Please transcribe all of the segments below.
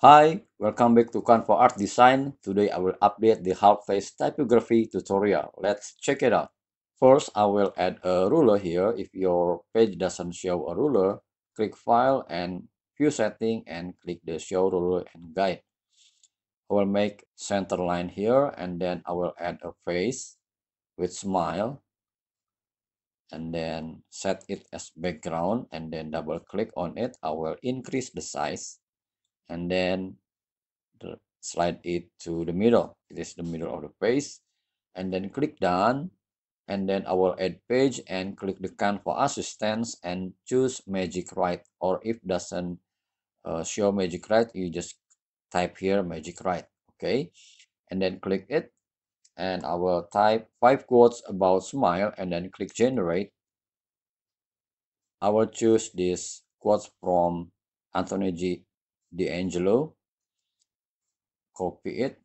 Hi, welcome back to Canva Art Design. Today I will update the half face typography tutorial. Let's check it out. First, I will add a ruler here. If your page doesn't show a ruler, click File and View Setting and click the Show Ruler and Guide. I will make center line here and then I will add a face with smile and then set it as background and then double click on it. I will increase the size and then the, slide it to the middle it is the middle of the page and then click done and then I will add page and click the can for assistance and choose magic right or if doesn't uh, show magic right you just type here magic right okay and then click it and I will type five quotes about smile and then click generate I will choose this quotes from Anthony G D'Angelo, copy it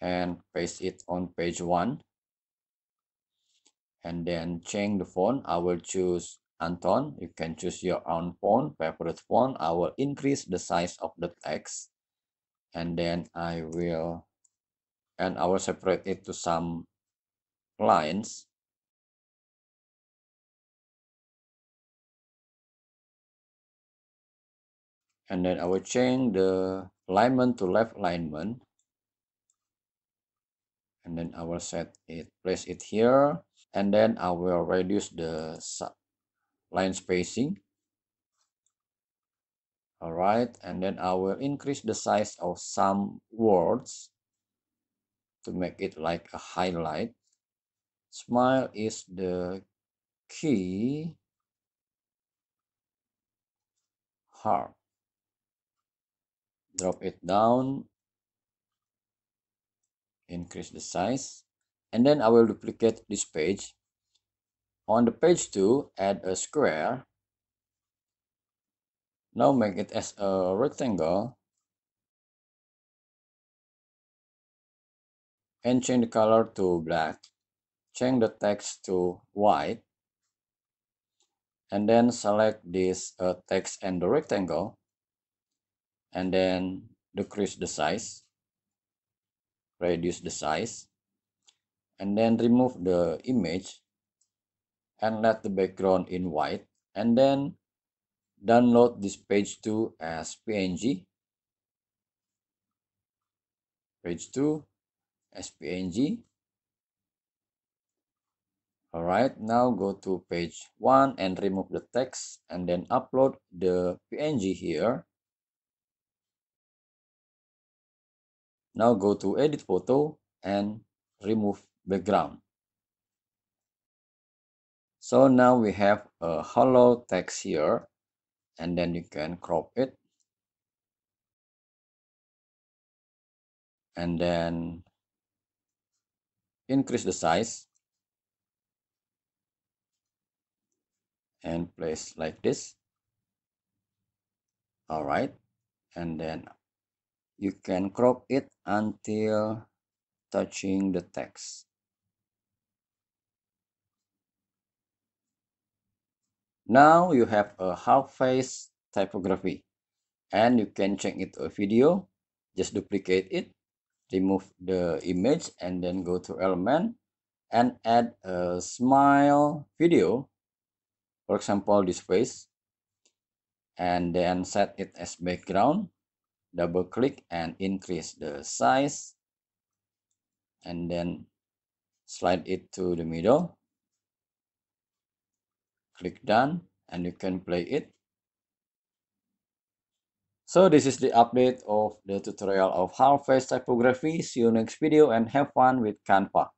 and paste it on page one and then change the font i will choose anton you can choose your own font favorite font i will increase the size of the text and then i will and i will separate it to some lines and then I will change the alignment to left alignment and then I will set it place it here and then I will reduce the line spacing all right and then I will increase the size of some words to make it like a highlight smile is the key heart drop it down increase the size and then I will duplicate this page on the page 2 add a square now make it as a rectangle and change the color to black change the text to white and then select this uh, text and the rectangle and then decrease the size reduce the size and then remove the image and let the background in white and then download this page 2 as png page 2 as png all right now go to page 1 and remove the text and then upload the png here Now go to edit photo and remove background. So now we have a hollow text here and then you can crop it. And then increase the size and place like this. All right. And then you can crop it until touching the text. Now you have a half-face typography and you can change it to a video. Just duplicate it, remove the image and then go to element and add a smile video. For example, this face and then set it as background double click and increase the size and then slide it to the middle click done and you can play it so this is the update of the tutorial of half-face typography see you next video and have fun with canva